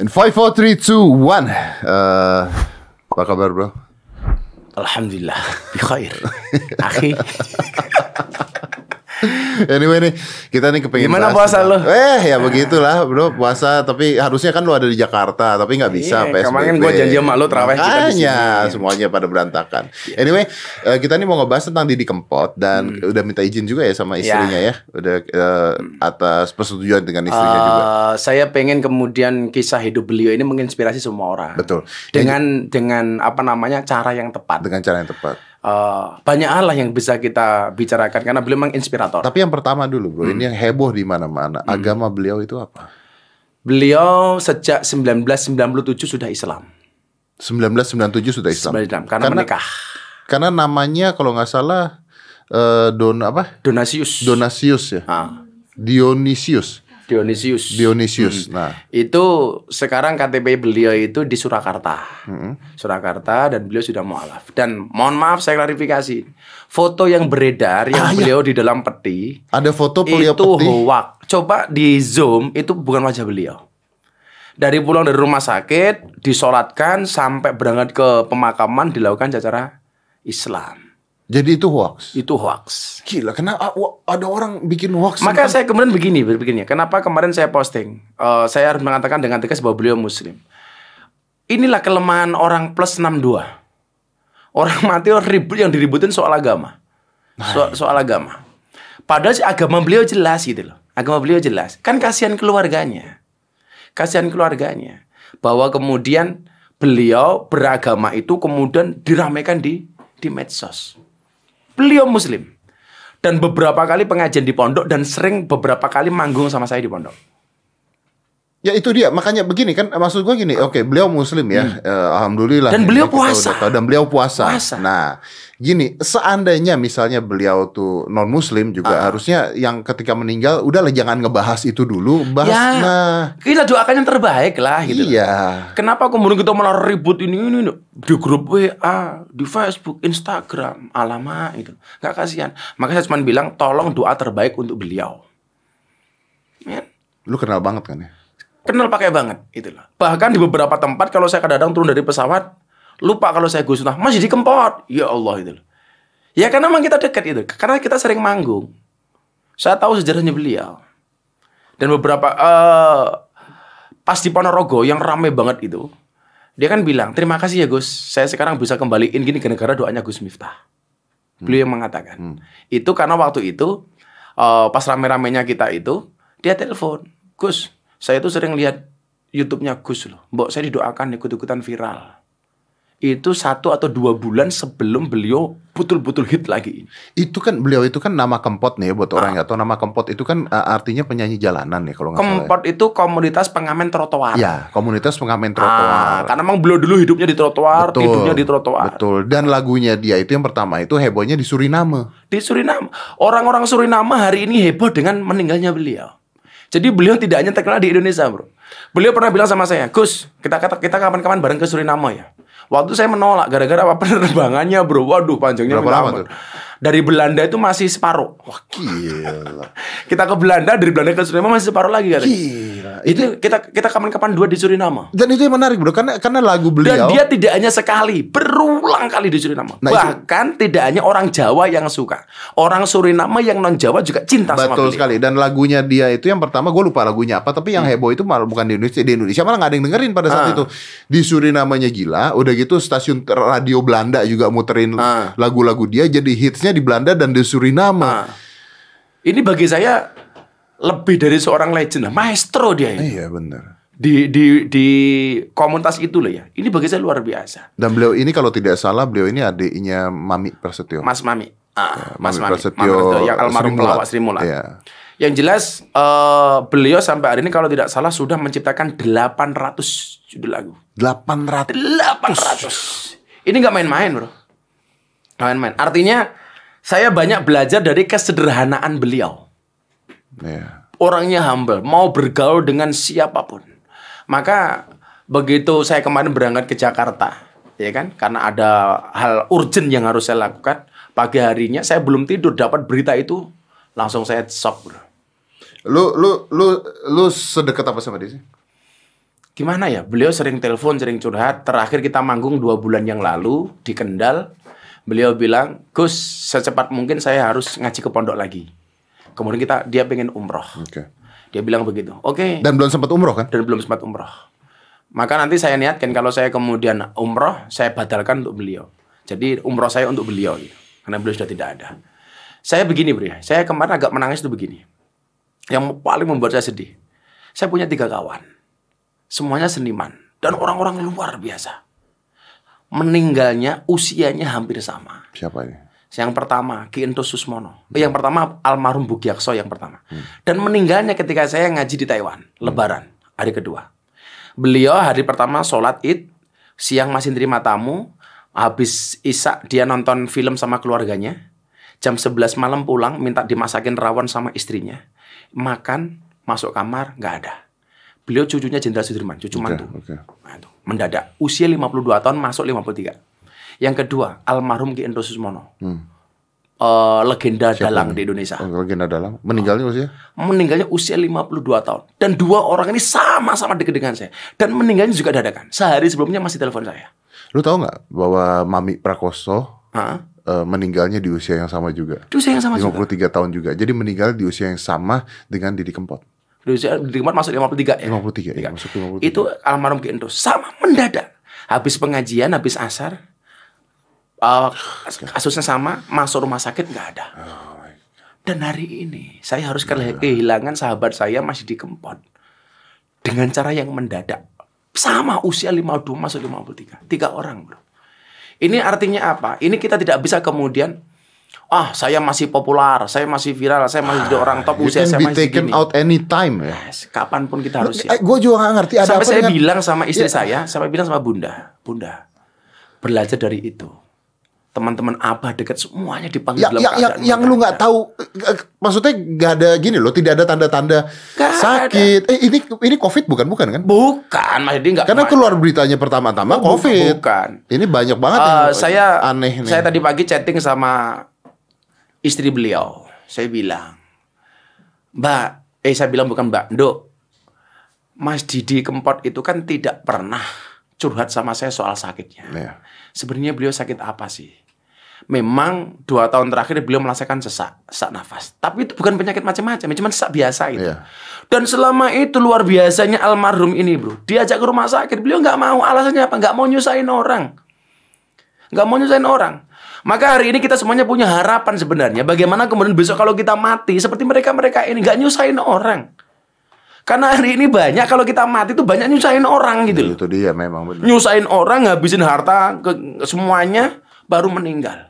In 5, 4, 3, 2, 1 Uh, خبر برو؟ الحمد لله بخير اخي anyway nih, kita nih kepengen Gimana puasa lo? Eh, ya begitulah bro, puasa tapi harusnya kan lo ada di Jakarta, tapi nggak iya, bisa Iye, PSBB. Kemarin gue janji sama lo terawih kita di sini. semuanya pada berantakan. Iya. Anyway, eh, kita nih mau ngebahas tentang Didi Kempot dan hmm. udah minta izin juga ya sama iya. istrinya ya. ya. Udah uh, atas persetujuan dengan istrinya uh, juga. Eh, saya pengen kemudian kisah hidup beliau ini menginspirasi semua orang. Betul. Dengan ya, dengan apa namanya cara yang tepat. Dengan cara yang tepat uh, banyak Allah yang bisa kita bicarakan karena beliau memang inspirator. Tapi yang pertama dulu, Bro, hmm. ini yang heboh di mana-mana. Hmm. Agama beliau itu apa? Beliau sejak 1997 sudah Islam. 1997 sudah Islam. 96, karena, karena menikah. Karena namanya kalau nggak salah uh, don apa? Donasius. Donasius ya. Ah. Dionysius. Dionysius. Dionysius. Hmm. Nah, itu sekarang KTP beliau itu di Surakarta. Hmm. Surakarta dan beliau sudah mualaf. Dan mohon maaf saya klarifikasi. Foto yang beredar yang ah, iya. beliau di dalam peti. Ada foto beliau itu peti. Itu hoak. Coba di zoom itu bukan wajah beliau. Dari pulang dari rumah sakit, disolatkan sampai berangkat ke pemakaman dilakukan secara Islam. Jadi itu hoax. Itu hoax. Gila, kenapa ada orang bikin hoax? Maka saya kemarin begini, begini. Ya. Kenapa kemarin saya posting? Uh, saya harus mengatakan dengan tegas bahwa beliau muslim. Inilah kelemahan orang plus 62. Orang mati orang ribut yang diributin soal agama. Nah, so, iya. soal agama. Padahal agama beliau jelas gitu loh. Agama beliau jelas. Kan kasihan keluarganya. Kasihan keluarganya. Bahwa kemudian beliau beragama itu kemudian diramaikan di di medsos. Beliau muslim. Dan beberapa kali pengajian di pondok dan sering beberapa kali manggung sama saya di pondok. Ya itu dia, makanya begini kan maksud gue gini, oke okay, beliau muslim ya, hmm. uh, alhamdulillah. Dan ya, beliau puasa. Tahu, dan beliau puasa. puasa. Nah, gini, seandainya misalnya beliau tuh non muslim juga uh. harusnya yang ketika meninggal udahlah jangan ngebahas itu dulu, bahas ya, nah kita doakan yang terbaik lah gitu. Iya. Kenapa kemudian kita malah ribut ini ini, ini di grup WA, di Facebook, Instagram, alamat itu. Gak kasihan. Makanya saya cuma bilang tolong doa terbaik untuk beliau. Ya. Lu kenal banget kan ya? kenal pakai banget gitu loh. Bahkan di beberapa tempat kalau saya kadang turun dari pesawat lupa kalau saya Gus Nah masih dikempot. Ya Allah itu loh. Ya karena memang kita dekat itu. Karena kita sering manggung. Saya tahu sejarahnya beliau. Dan beberapa uh, pas di Ponorogo yang ramai banget itu, dia kan bilang, "Terima kasih ya Gus, saya sekarang bisa kembaliin gini ke negara doanya Gus Miftah." Hmm. Beliau yang mengatakan. Hmm. Itu karena waktu itu uh, pas rame-ramenya kita itu, dia telepon, "Gus, saya itu sering lihat YouTube-nya Gus loh. Mbok saya didoakan ikut-ikutan viral. Itu satu atau dua bulan sebelum beliau betul-betul hit lagi. Itu kan beliau itu kan nama kempot nih ya buat orang ah. Ya, atau nama kempot itu kan eh, artinya penyanyi jalanan nih ya kalau nggak salah. Kempot itu komunitas pengamen trotoar. Ya, komunitas pengamen trotoar. Ah, karena memang beliau dulu hidupnya di trotoar, betul, hidupnya di trotoar. Betul. Dan lagunya dia itu yang pertama itu hebohnya di Suriname. Di Suriname. Orang-orang Suriname hari ini heboh dengan meninggalnya beliau. Jadi beliau tidak hanya terkenal di Indonesia, bro. Beliau pernah bilang sama saya, Gus, kita kita kapan-kapan bareng ke Suriname ya. Waktu saya menolak gara-gara apa penerbangannya, Bro. Waduh, panjangnya Berapa lama tuh? Dari Belanda itu masih separuh. Wah, gila. kita ke Belanda dari Belanda ke Suriname masih separuh lagi kan? Gila. Itu kita kita kapan-kapan dua di Suriname. Dan itu yang menarik, Bro, karena karena lagu beliau. Dan dia tidak hanya sekali, berulang kali di Suriname. Nah, Bahkan itu... tidak hanya orang Jawa yang suka. Orang Suriname yang non Jawa juga cinta Betul sama Betul sekali. Dan lagunya dia itu yang pertama gue lupa lagunya apa, tapi yang hmm. heboh itu malah bukan di Indonesia, di Indonesia malah gak ada yang dengerin pada saat ah. itu. Di nya gila, udah udah gitu stasiun radio Belanda juga muterin ah. lagu-lagu dia jadi hitsnya di Belanda dan di Suriname. Ah. Ini bagi saya lebih dari seorang legend maestro dia. Ya. Iya benar di di di komunitas itu loh ya. Ini bagi saya luar biasa. Dan beliau ini kalau tidak salah beliau ini adiknya Mami Prasetyo. Mas Mami. Ah, ya, Mas Mami, Prasetyo, yang almarhum pelawak Sri Mulat. Iya. Yang jelas uh, beliau sampai hari ini kalau tidak salah sudah menciptakan 800 judul lagu. 800. 800. Ini nggak main-main, Bro. main-main. Artinya saya banyak belajar dari kesederhanaan beliau. Yeah. Orangnya humble, mau bergaul dengan siapapun. Maka begitu saya kemarin berangkat ke Jakarta, ya kan? Karena ada hal urgent yang harus saya lakukan. Pagi harinya saya belum tidur dapat berita itu, langsung saya shock, Bro. Lu lu lu lu sedekat apa sama dia sih? gimana ya, beliau sering telepon, sering curhat. Terakhir kita manggung dua bulan yang lalu di Kendal. Beliau bilang, Gus, secepat mungkin saya harus ngaji ke pondok lagi. Kemudian kita, dia pengen umroh. Okay. Dia bilang begitu. Oke. Okay. Dan belum sempat umroh kan? Dan belum sempat umroh. Maka nanti saya niatkan kalau saya kemudian umroh, saya batalkan untuk beliau. Jadi umroh saya untuk beliau gitu. Karena beliau sudah tidak ada. Saya begini bro saya kemarin agak menangis tuh begini. Yang paling membuat saya sedih. Saya punya tiga kawan. Semuanya seniman dan orang-orang luar biasa. Meninggalnya usianya hampir sama. Siapa ini? Yang pertama Ki Ento Susmono. Hmm. Yang pertama almarhum Bugiakso yang pertama. Hmm. Dan meninggalnya ketika saya ngaji di Taiwan, Lebaran hari kedua. Beliau hari pertama sholat id, siang masih terima tamu, habis isak dia nonton film sama keluarganya. Jam 11 malam pulang minta dimasakin rawon sama istrinya. Makan, masuk kamar, nggak ada. Beliau cucunya Jenderal Sudirman, cucu okay, mantu. Okay. mantu. Mendadak usia 52 tahun masuk 53. Yang kedua, almarhum Ki Endro Susmono. Hmm. Uh, legenda Siapa dalang ini? di Indonesia. Oh, legenda dalang. Meninggalnya usia? Meninggalnya usia 52 tahun. Dan dua orang ini sama-sama dekat dengan saya. Dan meninggalnya juga dadakan. Sehari sebelumnya masih telepon saya. Lu tahu nggak bahwa Mami Prakoso eh, meninggalnya di usia yang sama juga. Di usia yang sama 53 juga. tahun juga. Jadi meninggal di usia yang sama dengan Didi Kempot. Jumat masuk 53 ya. 53 ya, masuk 53. Itu almarhum Ki Endo sama mendadak. Habis pengajian, habis asar, uh, kasusnya sama, masuk rumah sakit nggak ada. Oh Dan hari ini saya harus nah, kehilangan sahabat saya masih di Kempot dengan cara yang mendadak. Sama usia 52 masuk 53. Tiga orang, Bro. Ini artinya apa? Ini kita tidak bisa kemudian ah saya masih populer, saya masih viral, saya masih jadi orang top usia saya masih taken gini. out anytime ya. Yes, kapanpun kita harus siap. Eh, gue juga gak ngerti ada sampai apa saya dengan... bilang sama istri yeah. saya, sampai bilang sama bunda, bunda belajar dari itu. Teman-teman abah dekat semuanya dipanggil ya, dalam ya, ya keadaan yang, yang lu nggak tahu eh, eh, maksudnya nggak ada gini loh, tidak ada tanda-tanda sakit. Ada. Eh, ini ini covid bukan bukan kan? Bukan, Mas di. nggak. Karena keluar beritanya pertama-tama oh, covid. Bukan. Ini banyak banget uh, yang saya aneh nih. Saya tadi pagi chatting sama istri beliau. Saya bilang, Mbak, eh saya bilang bukan Mbak, dok, Mas Didi Kempot itu kan tidak pernah curhat sama saya soal sakitnya. Yeah. Sebenarnya beliau sakit apa sih? Memang dua tahun terakhir beliau merasakan sesak, sesak nafas. Tapi itu bukan penyakit macam-macam, ya, cuma sesak biasa itu. Yeah. Dan selama itu luar biasanya almarhum ini bro, diajak ke rumah sakit, beliau nggak mau. Alasannya apa? Nggak mau nyusahin orang. Nggak mau nyusahin orang. Maka hari ini kita semuanya punya harapan sebenarnya. Bagaimana kemudian besok kalau kita mati seperti mereka-mereka ini nggak nyusahin orang. Karena hari ini banyak kalau kita mati itu banyak nyusahin orang gitu Ya, Itu dia memang benar. Nyusahin orang, ngabisin harta ke semuanya baru meninggal.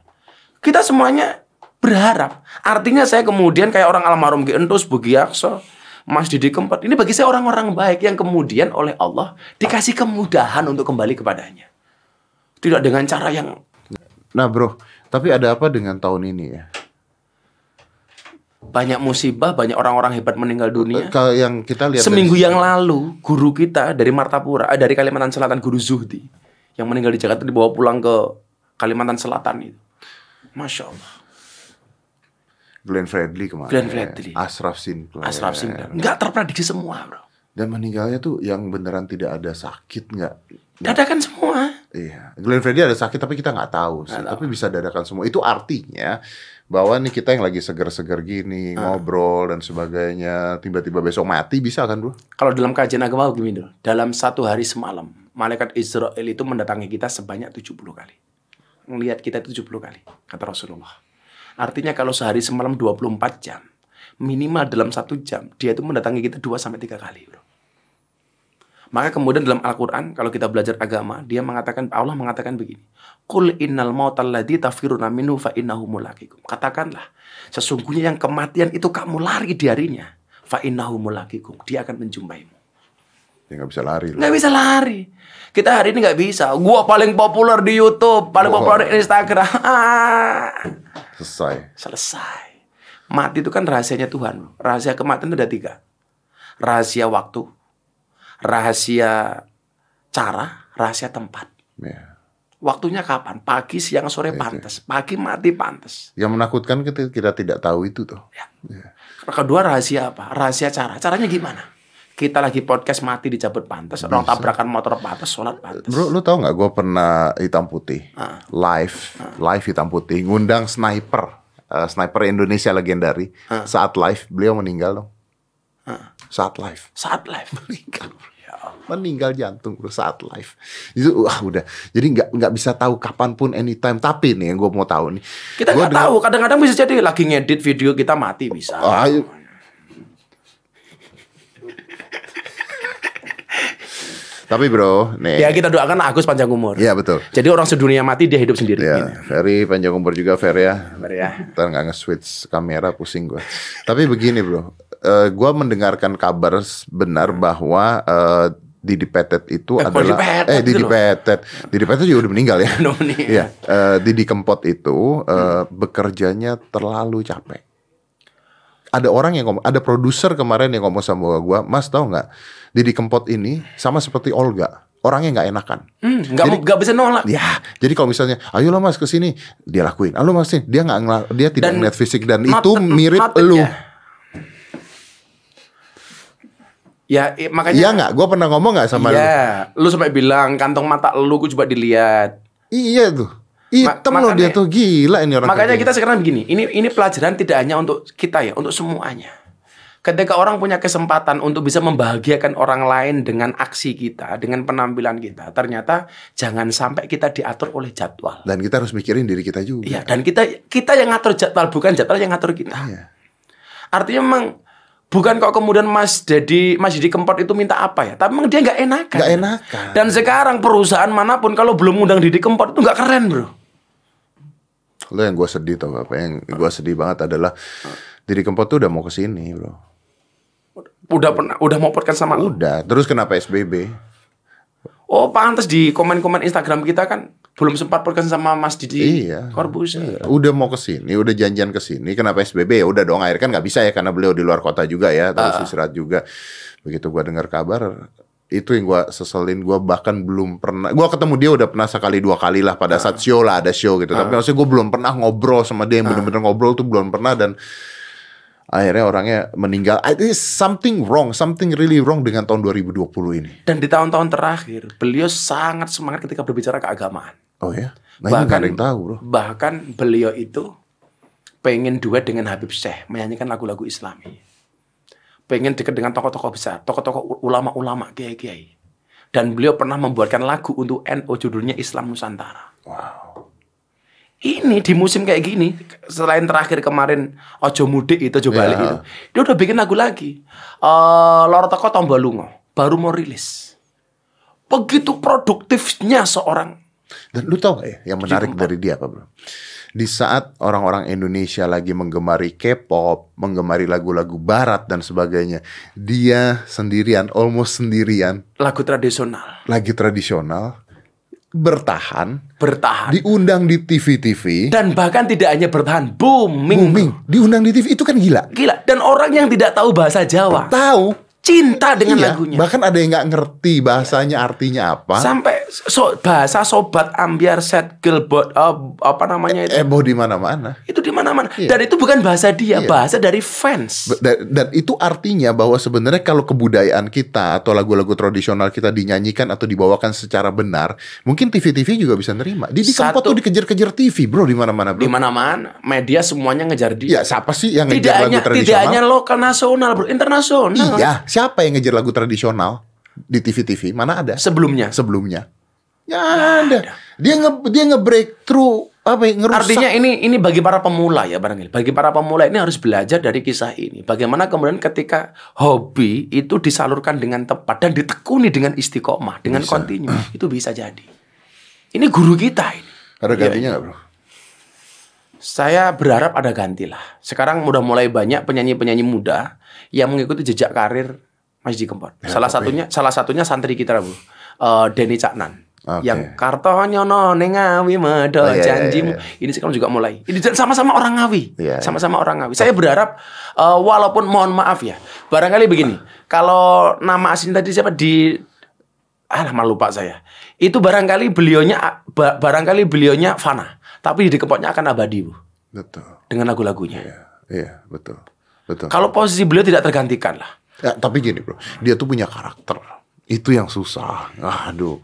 Kita semuanya berharap. Artinya saya kemudian kayak orang almarhum Ki Entus, Bugiakso, Mas Didi Kempot. Ini bagi saya orang-orang baik yang kemudian oleh Allah dikasih kemudahan untuk kembali kepadanya. Tidak dengan cara yang Nah bro, tapi ada apa dengan tahun ini ya? Banyak musibah, banyak orang-orang hebat meninggal dunia. Eh, kalau yang kita lihat seminggu yang lalu, guru kita dari Martapura, eh, dari Kalimantan Selatan, Guru Zuhdi, yang meninggal di Jakarta dibawa pulang ke Kalimantan Selatan itu. Masya Allah. Glenn Fredly kemarin. Glenn Fredly. Ashraf Sinclair. Ashraf Sinclair. Enggak terprediksi semua, bro. Dan meninggalnya tuh yang beneran tidak ada sakit nggak? Dadakan semua. Iya, Glenn Freddy ada sakit tapi kita nggak tahu sih. Gak tapi bisa dadakan semua. Itu artinya bahwa nih kita yang lagi seger-seger gini uh. ngobrol dan sebagainya, tiba-tiba besok mati bisa kan bro? Kalau dalam kajian agama gini dulu, dalam satu hari semalam malaikat Israel itu mendatangi kita sebanyak 70 kali. Melihat kita 70 kali, kata Rasulullah. Artinya kalau sehari semalam 24 jam, minimal dalam satu jam dia itu mendatangi kita dua sampai tiga kali, bro. Maka kemudian dalam Al-Quran, kalau kita belajar agama, dia mengatakan, Allah mengatakan begini, Kul innal mautalladhi tafiruna minhu fa innahu mulakikum. Katakanlah, sesungguhnya yang kematian itu kamu lari diharinya, Fa innahu mulakikum. Dia akan menjumpaimu. Tidak gak bisa lari. Tidak bisa lari. Kita hari ini nggak bisa. Gua paling populer di YouTube, paling oh. populer di Instagram. Selesai. Selesai. Mati itu kan rahasianya Tuhan. Rahasia kematian itu ada tiga. Rahasia waktu, rahasia cara, rahasia tempat. Yeah. Waktunya kapan? Pagi, siang, sore yeah, pantas. Yeah. Pagi mati pantas. Yang menakutkan kita, kita tidak tahu itu tuh. Yeah. Yeah. Kedua rahasia apa? Rahasia cara. Caranya gimana? kita lagi podcast mati di Jabut Pantas, orang tabrakan motor pantas, sholat pantas. Bro, lu tau nggak? Gue pernah hitam putih, uh. live, uh. live hitam putih, ngundang sniper, uh, sniper Indonesia legendaris Uh. Ah. Saat live, beliau meninggal dong. Uh. Saat live. Saat live meninggal meninggal jantung bro saat live itu wah udah jadi nggak nggak bisa tahu kapan pun anytime tapi nih yang gue mau tahu nih kita nggak dengan... tahu kadang-kadang bisa jadi lagi ngedit video kita mati bisa oh, ayo. Tapi bro, nih. Ya kita doakan Agus panjang umur. Iya betul. Jadi orang sedunia mati dia hidup sendiri. Iya, gitu. Ferry panjang umur juga Ferry ya. Ferry ya. Ntar nggak nge-switch kamera pusing gue. Tapi begini bro, uh, eh, gue mendengarkan kabar benar hmm. bahwa uh, Didi Petet itu eh, adalah Petet eh Didi gitu Petet. Didi Petet juga udah meninggal ya. udah meninggal. Iya. Eh, Didi Kempot itu uh, hmm. bekerjanya terlalu capek. Ada orang yang ngomong, ada produser kemarin yang ngomong sama gua, "Mas, tau nggak? Didi Kempot ini sama seperti Olga." Orangnya nggak enakan, hmm, nggak hmm, gak, jadi, gak bisa nolak. Ya, jadi kalau misalnya, ayo lah mas kesini dia lakuin. alo mas sih dia nggak dia tidak dan melihat fisik dan itu mirip lu. Ya makanya Iya nggak? Gue pernah ngomong nggak sama iya. lu? Lu sampai bilang kantong mata lu gue coba dilihat. Iya tuh. Hitam Ma loh dia tuh gila ini orang. Makanya kerja. kita sekarang begini. Ini ini pelajaran tidak hanya untuk kita ya, untuk semuanya. Ketika orang punya kesempatan untuk bisa membahagiakan orang lain dengan aksi kita, dengan penampilan kita, ternyata jangan sampai kita diatur oleh jadwal. Dan kita harus mikirin diri kita juga. Iya, dan kita kita yang ngatur jadwal bukan jadwal yang ngatur kita. Iya. Artinya memang Bukan kok kemudian Mas jadi Mas jadi Kempot itu minta apa ya? Tapi dia nggak enakan. Nggak enakan. Dan sekarang perusahaan manapun kalau belum undang Didi Kempot itu nggak keren bro. Lo yang gue sedih tau apa? Yang gue sedih banget adalah diri Kempot tuh udah mau kesini bro. Udah pernah, udah mau podcast sama udah. Udah. Terus kenapa SBB? Oh pantas di komen-komen Instagram kita kan belum sempat podcast sama Mas Didi iya. Korbus. Iya. Udah mau ke sini, udah janjian ke sini. Kenapa SBB? Ya udah dong, akhirnya kan nggak bisa ya karena beliau di luar kota juga ya, terus uh. istirahat juga. Begitu gua dengar kabar itu yang gua seselin, gua bahkan belum pernah gua ketemu dia udah pernah sekali dua kali lah pada uh. saat ah. show lah ada show gitu. Uh. Tapi ah. maksudnya gua belum pernah ngobrol sama dia, yang benar bener ngobrol tuh belum pernah dan akhirnya orangnya meninggal. It's something wrong, something really wrong dengan tahun 2020 ini. Dan di tahun-tahun terakhir, beliau sangat semangat ketika berbicara keagamaan. Oh ya. Nah, bahkan ini tahu, loh. bahkan beliau itu pengen duet dengan Habib Syekh menyanyikan lagu-lagu Islami. Pengen dekat dengan tokoh-tokoh besar, tokoh-tokoh ulama-ulama, kiai-kiai. Dan beliau pernah membuatkan lagu untuk NO judulnya Islam Nusantara. Wow. Ini di musim kayak gini, selain terakhir kemarin Ojo Mudik itu, coba ya, yeah. itu. Dia udah bikin lagu lagi. Uh, Loro Toko Tombol baru mau rilis. Begitu produktifnya seorang dan lu tau gak ya yang menarik 74. dari dia apa bro? Di saat orang-orang Indonesia lagi menggemari K-pop, menggemari lagu-lagu barat dan sebagainya, dia sendirian, almost sendirian. Lagu tradisional. Lagi tradisional, bertahan, bertahan, diundang di TV-TV dan bahkan tidak hanya bertahan, booming, booming, diundang di TV itu kan gila, gila. Dan orang yang tidak tahu bahasa Jawa, tahu cinta dengan iya, lagunya. Bahkan ada yang nggak ngerti bahasanya iya. artinya apa. Sampai so, bahasa sobat ambiar set girl bot, uh, eh, apa namanya e- itu? eh di mana-mana. Itu di mana-mana. Yeah. Dan itu bukan bahasa dia, yeah. bahasa dari fans. Dan, dan itu artinya bahwa sebenarnya kalau kebudayaan kita atau lagu-lagu tradisional kita dinyanyikan atau dibawakan secara benar, mungkin TV-TV juga bisa nerima. Di Kempot tuh dikejar-kejar TV, Bro, di mana-mana, Bro. Di mana-mana, media semuanya ngejar dia. Ya, siapa sih yang tidak ngejar hanya, lagu tradisional? Tidak hanya lokal nasional, Bro, internasional. Iya, siapa yang ngejar lagu tradisional di TV-TV? Mana ada? Sebelumnya. Sebelumnya. Ya ada. ada. Dia nge dia nge breakthrough apa ngerusak. Artinya ini ini bagi para pemula ya barangkali. Bagi para pemula ini harus belajar dari kisah ini. Bagaimana kemudian ketika hobi itu disalurkan dengan tepat dan ditekuni dengan istiqomah, dengan bisa. kontinu, itu bisa jadi. Ini guru kita ini. Ada iya, gantinya iya. nggak ya, bro? Saya berharap ada gantilah. Sekarang udah mulai banyak penyanyi-penyanyi muda yang mengikuti jejak karir Mas Ji Ya, salah tapi... satunya salah satunya santri kita bro, uh, eh, Denny Caknan. Okay. Yang Kartonyono nengawi, Ngawi janji, oh, iya, iya, janjimu. Iya, iya. Ini sekarang juga mulai. Ini sama-sama orang Ngawi. Iya, iya. Sama-sama orang Ngawi. Saya berharap uh, walaupun mohon maaf ya. Barangkali begini. Kalau nama asli tadi siapa di ah lama lupa saya. Itu barangkali beliaunya barangkali beliaunya fana, tapi di kepotnya akan abadi, Bu. Betul. Dengan lagu-lagunya. Iya, iya, betul. Betul. Kalau posisi beliau tidak tergantikan lah. Ya, tapi gini, Bro. Dia tuh punya karakter itu yang susah. Aduh,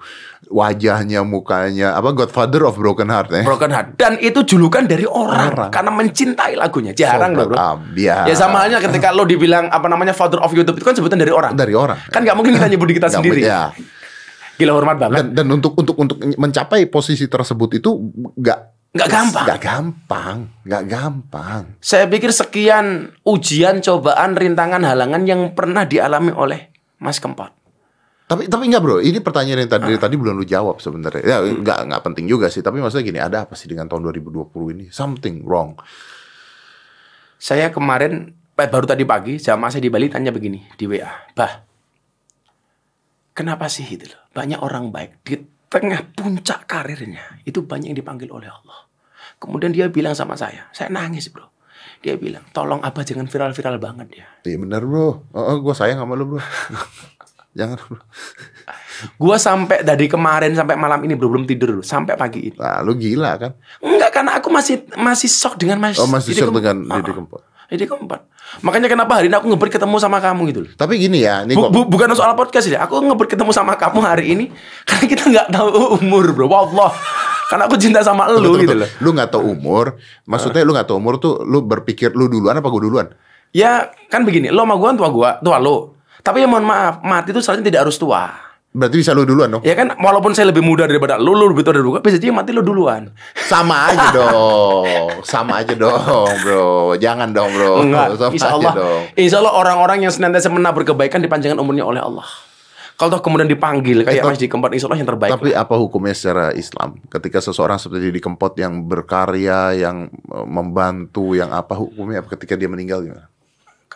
wajahnya, mukanya, apa Godfather of Broken Heart ya? Broken Heart. Dan itu julukan dari orang, orang. karena mencintai lagunya. Jarang so, loh, bro. ya. ya sama halnya ketika lo dibilang apa namanya Father of YouTube itu kan sebutan dari orang. Dari orang. Kan nggak ya. mungkin kita nyebut kita sendiri. Ya. Gila hormat banget. Dan, dan untuk untuk untuk mencapai posisi tersebut itu nggak Gak gampang. Gak gampang, gak gampang. Saya pikir sekian ujian, cobaan, rintangan, halangan yang pernah dialami oleh Mas Kempot tapi tapi enggak bro, ini pertanyaan yang tadi ah. tadi belum lu jawab sebenarnya. Ya hmm. enggak enggak penting juga sih, tapi maksudnya gini, ada apa sih dengan tahun 2020 ini? Something wrong. Saya kemarin eh, baru tadi pagi sama saya di Bali tanya begini di WA, "Bah, kenapa sih itu loh? Banyak orang baik di tengah puncak karirnya itu banyak yang dipanggil oleh Allah." Kemudian dia bilang sama saya, "Saya nangis, Bro." Dia bilang, "Tolong apa jangan viral-viral banget ya." Iya benar, Bro. Oh, oh gue sayang sama lu, Bro. Jangan. gua sampai dari kemarin sampai malam ini belum belum tidur dulu sampai pagi ini. Nah, lu gila kan? Enggak, karena aku masih masih shock dengan Mas. Oh, masih shock dengan ah, Didi ah. Kempot. Didi Kempot. Makanya kenapa hari ini aku ngebet ketemu sama kamu gitu loh. Tapi gini ya, ini bu, bu, bukan soal podcast ya. Aku ngebet ketemu sama kamu hari ini karena kita nggak tahu umur, Bro. Wallah. Karena aku cinta sama lu gitu loh. Lu nggak tahu umur, maksudnya lu nggak tahu umur tuh lu berpikir lu duluan apa gue duluan? Ya, kan begini, lo sama gua tua gua, tua lo tapi ya mohon maaf, mati itu seharusnya tidak harus tua. Berarti bisa lu duluan dong? Ya kan, walaupun saya lebih muda daripada lu, lu lebih tua daripada gue, bisa aja mati lu duluan. Sama aja dong, sama aja dong bro. Jangan dong bro. Enggak, sama insya Allah, dong. Insya Allah orang-orang yang senantiasa menabur kebaikan dipanjangkan umurnya oleh Allah. Kalau toh kemudian dipanggil kayak Mas Dikempot insya Allah yang terbaik. Tapi lah. apa hukumnya secara Islam? Ketika seseorang seperti di Dikempot yang berkarya, yang eh, membantu, yang apa hukumnya? Ketika dia meninggal gimana?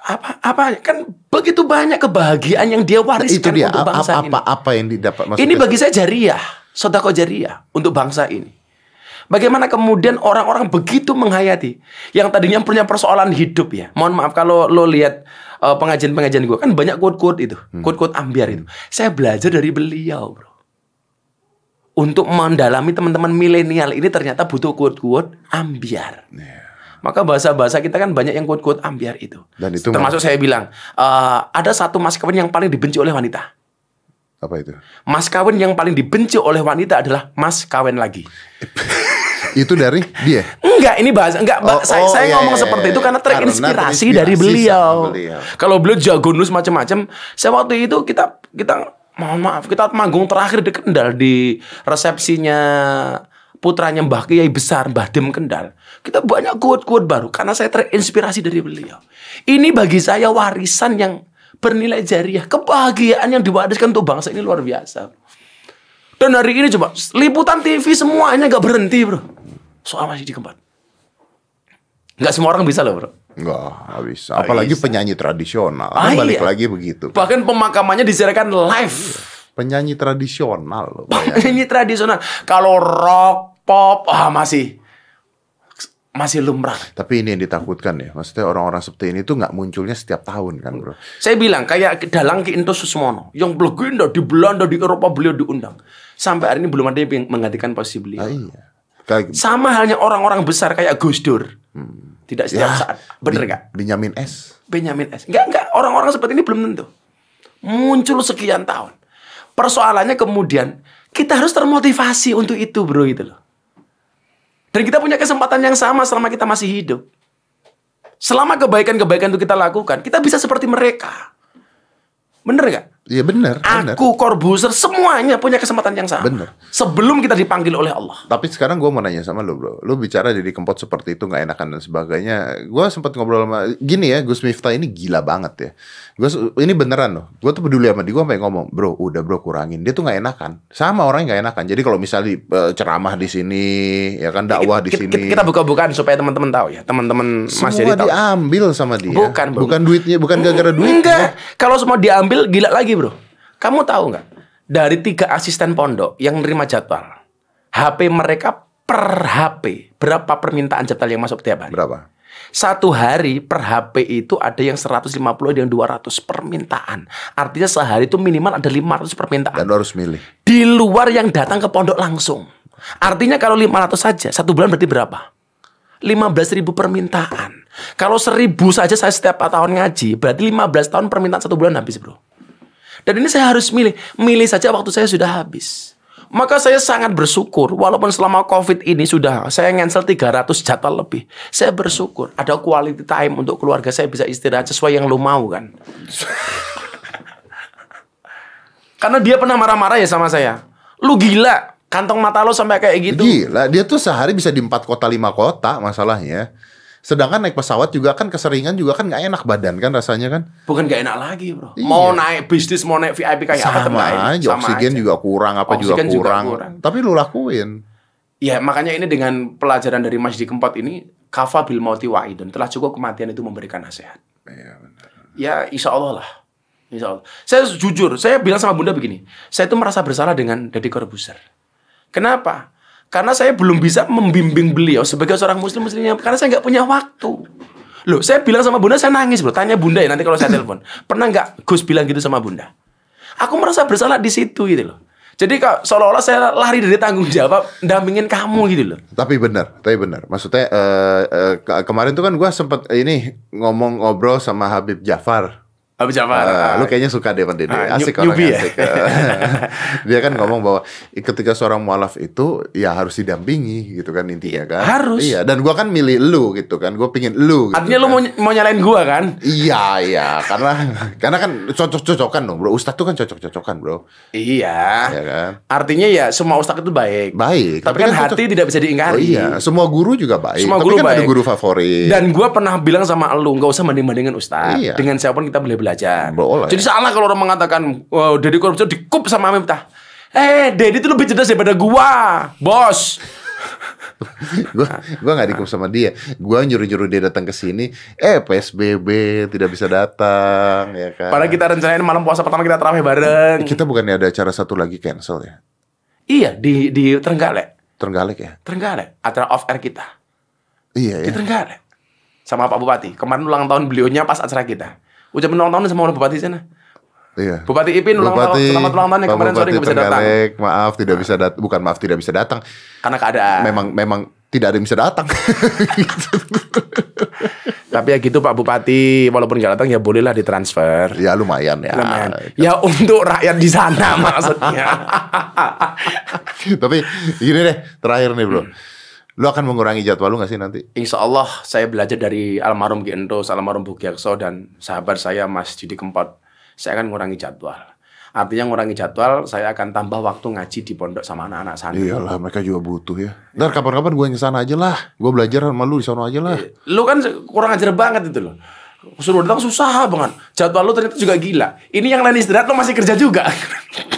apa apa kan begitu banyak kebahagiaan yang dia wariskan itu dia, untuk bangsa apa, ini. Apa apa yang didapat maksudnya? Ini bagi saya jariah, sodako jariah untuk bangsa ini. Bagaimana kemudian orang-orang begitu menghayati yang tadinya punya persoalan hidup ya. Mohon maaf kalau lo lihat eh, pengajian-pengajian gue kan banyak quote-quote itu, hmm. quote-quote ambiar itu. Saya belajar dari beliau, bro. Untuk mendalami teman-teman milenial ini ternyata butuh quote-quote ambiar. Yeah maka bahasa-bahasa kita kan banyak yang quote-quote ambiar ah, itu. Dan itu termasuk saya bilang, uh, ada satu mas kawin yang paling dibenci oleh wanita. Apa itu? Mas kawin yang paling dibenci oleh wanita adalah mas kawin lagi. itu dari dia? Enggak, ini bahasa enggak oh, saya, oh, saya iya, ngomong iya, iya seperti itu iya, iya. karena terinspirasi dari beliau. beliau. Kalau beliau jago nulis macam-macam, saya waktu itu kita kita mohon maaf, kita manggung terakhir di Kendal di resepsinya putranya Mbah Kiai besar Mbah Dem Kendal. Kita banyak quote-quote baru karena saya terinspirasi dari beliau. Ini bagi saya warisan yang bernilai jariah, kebahagiaan yang diwariskan untuk bangsa ini luar biasa. Dan hari ini coba liputan TV semuanya gak berhenti, Bro. Soal masih dikembat. Gak semua orang bisa loh, Bro. Nggak, bisa. Apalagi bisa. penyanyi tradisional. Ah, kan iya. balik iya. lagi begitu. Bahkan pemakamannya disiarkan live penyanyi tradisional loh. Penyanyi tradisional. Kalau rock pop ah masih masih lumrah. Tapi ini yang ditakutkan ya, maksudnya orang-orang seperti ini tuh nggak munculnya setiap tahun kan bro? Saya bilang kayak dalang Ki Intus Susmono yang legenda di Belanda di Eropa beliau diundang, sampai hari ini belum ada yang menggantikan posisi beliau. Ah, iya. Kayak... Sama halnya orang-orang besar kayak Gus Dur, hmm. tidak setiap ya, saat, bener nggak? Benjamin S. Benyamin S. Nggak nggak orang-orang seperti ini belum tentu muncul sekian tahun. Persoalannya kemudian kita harus termotivasi untuk itu bro gitu loh. Dan kita punya kesempatan yang sama selama kita masih hidup. Selama kebaikan-kebaikan itu kita lakukan, kita bisa seperti mereka. Bener gak? Iya benar. Aku korbuser semuanya punya kesempatan yang sama. Benar. Sebelum kita dipanggil oleh Allah. Tapi sekarang gue mau nanya sama lo bro. Lo bicara jadi kempot seperti itu nggak enakan dan sebagainya. Gue sempat ngobrol sama gini ya Gus Miftah ini gila banget ya. Gue ini beneran loh. Gue tuh peduli sama dia. Gue pengen ngomong bro, udah bro kurangin. Dia tuh nggak enakan. Sama yang nggak enakan. Jadi kalau misalnya uh, e, ceramah di sini, ya kan dakwah di sini. Kita, kita buka-bukaan supaya teman-teman tahu ya. Teman-teman masih Semua diambil sama dia. Bukan bukan duitnya, bukan gara-gara duit. Enggak. Kalau semua diambil gila lagi bro, kamu tahu nggak? Dari tiga asisten pondok yang nerima jadwal, HP mereka per HP, berapa permintaan jadwal yang masuk tiap hari? Berapa? Satu hari per HP itu ada yang 150, ada yang 200 permintaan. Artinya sehari itu minimal ada 500 permintaan. Dan harus milih. Di luar yang datang ke pondok langsung. Artinya kalau 500 saja, satu bulan berarti berapa? 15 ribu permintaan. Kalau seribu saja saya setiap tahun ngaji, berarti 15 tahun permintaan satu bulan habis bro. Dan ini saya harus milih. Milih saja waktu saya sudah habis. Maka saya sangat bersyukur walaupun selama COVID ini sudah saya ngensel 300 jatah lebih. Saya bersyukur ada quality time untuk keluarga saya bisa istirahat sesuai yang lu mau kan. Karena dia pernah marah-marah ya sama saya. Lu gila, kantong mata lo sampai kayak gitu. Gila, dia tuh sehari bisa di empat kota lima kota masalahnya. Sedangkan naik pesawat juga kan keseringan juga kan nggak enak badan kan rasanya kan. Bukan nggak enak lagi bro. Iya. Mau naik bisnis, mau naik VIP kayak sama apa sama aja. Sama oksigen aja. juga kurang, apa juga kurang. juga kurang. Tapi lu lakuin. Ya makanya ini dengan pelajaran dari Mas Di Kempot ini, kafa bil mauti wa'idun. Telah cukup kematian itu memberikan nasihat. Iya benar. Ya insya Allah lah. Insya Allah. Saya jujur, saya bilang sama Bunda begini. Saya itu merasa bersalah dengan Deddy Corbuzier. Kenapa? Karena saya belum bisa membimbing beliau sebagai seorang muslim muslimnya karena saya nggak punya waktu. Loh, saya bilang sama Bunda saya nangis, Bro. Tanya Bunda ya nanti kalau saya telepon. Pernah nggak Gus bilang gitu sama Bunda? Aku merasa bersalah di situ gitu loh. Jadi kok seolah-olah saya lari dari tanggung jawab dampingin kamu gitu loh. Tapi benar, tapi benar. Maksudnya uh, uh, kemarin tuh kan gue sempat ini ngomong ngobrol sama Habib Jafar. Abu Jafar. Uh, ah, lu ah, kayaknya suka deh Pak Dede. Ah, asik orang ya? asik. dia kan ngomong bahwa ketika seorang mualaf itu ya harus didampingi gitu kan intinya kan. Harus. Iya, dan gua kan milih lu gitu kan. Gua pingin lu gitu. Artinya kan. lu mau, mau nyalain gua kan? iya, iya, karena karena kan cocok-cocokan dong, Bro. Ustaz tuh kan cocok-cocokan, Bro. Iya. Iya kan? Artinya ya semua ustaz itu baik. Baik. Tapi, tapi kan, kan hati cocok. tidak bisa diingkari. Oh, iya, semua guru juga baik. Semua tapi guru kan baik. ada guru favorit. Dan gua pernah bilang sama lu, gak usah banding-bandingin ustaz Iya. Dengan siapa kita boleh-boleh belajar. Boleh. Jadi ya? salah kalau orang mengatakan wow, Deddy koruptor dikup sama Miftah. Eh, Deddy itu lebih cerdas daripada gua, bos. gua gua nggak dikup sama dia. Gua nyuruh-nyuruh dia datang ke sini. Eh, PSBB tidak bisa datang ya kan. Padahal kita rencanain malam puasa pertama kita terawih bareng. Kita bukannya ada acara satu lagi cancel ya? Iya, di di terenggalek, terenggalek ya? terenggalek acara off air kita. Iya, iya. ya. Di Trenggalek. Sama Pak Bupati. Kemarin ulang tahun beliaunya pas acara kita ucapan ulang tahun sama orang bupati sana. Iya. Bupati Ipin ulang tahun selamat ulang tahunnya kemarin sore tidak bisa datang. Maaf tidak nah. bisa datang, bukan maaf tidak bisa datang. Karena keadaan. Memang memang tidak ada yang bisa datang. Tapi ya gitu Pak Bupati, walaupun nggak datang ya bolehlah ditransfer. Ya lumayan ya. Lumayan. Ya untuk rakyat di sana maksudnya. Tapi gini deh, terakhir nih bro. Hmm Lo akan mengurangi jadwal lu gak sih nanti? Insya Allah saya belajar dari almarhum Ki almarhum Bukiakso, dan sahabat saya Mas Judi Kempot. Saya akan mengurangi jadwal. Artinya mengurangi jadwal, saya akan tambah waktu ngaji di pondok sama anak-anak sana. Iyalah, mereka juga butuh ya. Ntar kapan-kapan gue yang sana aja lah. Gue belajar sama lu di sana aja lah. Eh, lu kan kurang ajar banget itu loh. Suruh datang susah banget. Jadwal lu ternyata juga gila. Ini yang lain istirahat lu masih kerja juga.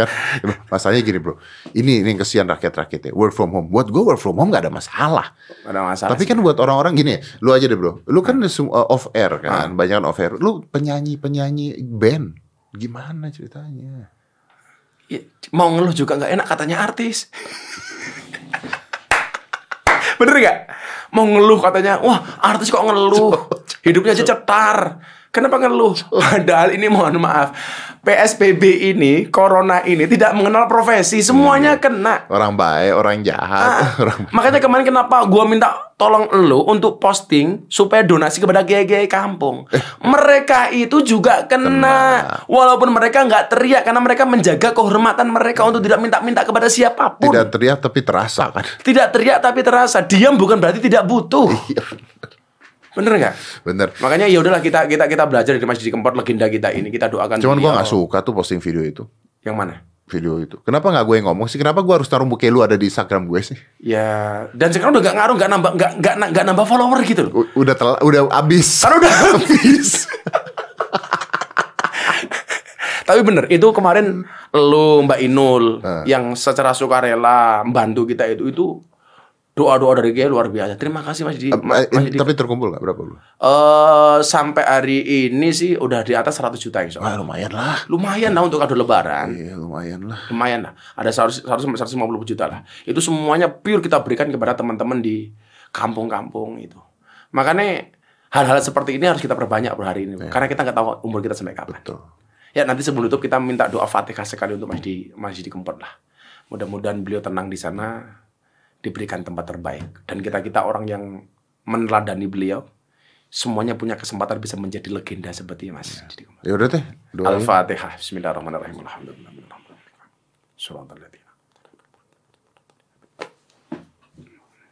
kan. Masalahnya gini bro, ini ini kesian rakyat-rakyat ya. Work from home. Buat gue work from home gak ada masalah. Gak ada masalah. Tapi sih. kan buat orang-orang gini lu aja deh bro. Lu kan hmm. off air kan, hmm. Ah. banyak off air. Lu penyanyi-penyanyi band, gimana ceritanya? Ya, mau ngeluh juga nggak enak katanya artis. Bener gak? Mau ngeluh katanya, wah artis kok ngeluh, hidupnya aja cetar Kenapa ngeluh? Padahal ini mohon maaf, PSBB ini, corona ini tidak mengenal profesi, semuanya hmm. kena. Orang baik, orang jahat, ah, ah, orang baik. Makanya kemarin kenapa gua minta tolong lu untuk posting supaya donasi kepada GG kampung. Eh. mereka itu juga kena, kena. walaupun mereka nggak teriak karena mereka menjaga kehormatan mereka untuk tidak minta-minta kepada siapapun. Tidak teriak tapi terasa kan. Tidak teriak tapi terasa. Diam bukan berarti tidak butuh. Iya. Bener nggak? Bener. Makanya ya udahlah kita kita kita belajar dari masjid Kempot legenda kita ini kita doakan. Cuman gue nggak suka tuh posting video itu. Yang mana? video itu. Kenapa nggak gue yang ngomong sih? Kenapa gue harus taruh muka lu ada di Instagram gue sih? Ya, dan sekarang udah gak ngaruh, gak nambah, gak, gak, gak nambah follower gitu loh. udah tel, udah abis. Kan udah abis. Tapi bener, itu kemarin lu Mbak Inul uh. yang secara sukarela membantu kita itu, itu doa-doa dari Kiai luar biasa. Terima kasih Mas Didi. Eh, Mas, Mas Didi. Tapi terkumpul nggak berapa lu? Uh, eh, sampai hari ini sih udah di atas 100 juta insya Allah. lumayan lah. Lumayan lah untuk kado lebaran. Iya, lumayan lah. Lumayan lah. Ada 100 sampai 150 juta lah. Itu semuanya pure kita berikan kepada teman-teman di kampung-kampung itu. Makanya hal-hal seperti ini harus kita perbanyak per hari ini. Ya. Karena kita nggak tahu umur kita sampai kapan. Betul. Ya nanti sebelum tutup kita minta doa Fatihah sekali untuk Mas di Mas di Kempot lah. Mudah-mudahan beliau tenang di sana, diberikan tempat terbaik. Dan kita-kita orang yang meneladani beliau, semuanya punya kesempatan bisa menjadi legenda seperti Mas. Iya. Ya udah teh. Al-Fatihah. Bismillahirrahmanirrahim. Alhamdulillah.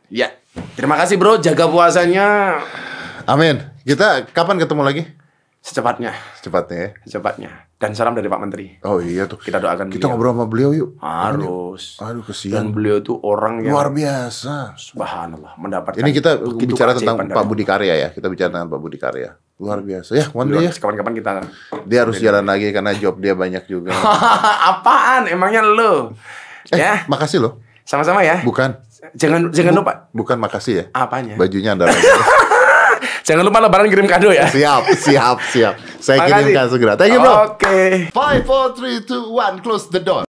Ya, terima kasih bro. Jaga puasanya. Amin. Kita kapan ketemu lagi? Secepatnya. Secepatnya ya? Secepatnya. Dan salam dari Pak Menteri. Oh iya tuh. Kita doakan Kita ngobrol sama beliau yuk. Harus. Aduh kesian. Dan beliau tuh orang yang... Luar biasa. Subhanallah. Mendapatkan... Ini kita bicara tentang Pak Budi Karya ya. Kita bicara tentang Pak Budi Karya. Luar biasa. Ya, one day ya. Kapan-kapan kita... Dia harus jalan lagi karena job dia banyak juga. Apaan? Emangnya lo? Eh, ya. makasih loh. Sama-sama ya. Bukan. Jangan jangan lupa. Bukan makasih ya. Apanya? Bajunya anda Jangan lupa lebaran kirim kado ya. Siap, siap, siap. Saya kirimkan segera. Thank you, Bro. Oke. Okay. 5 4 3 2 1 close the door.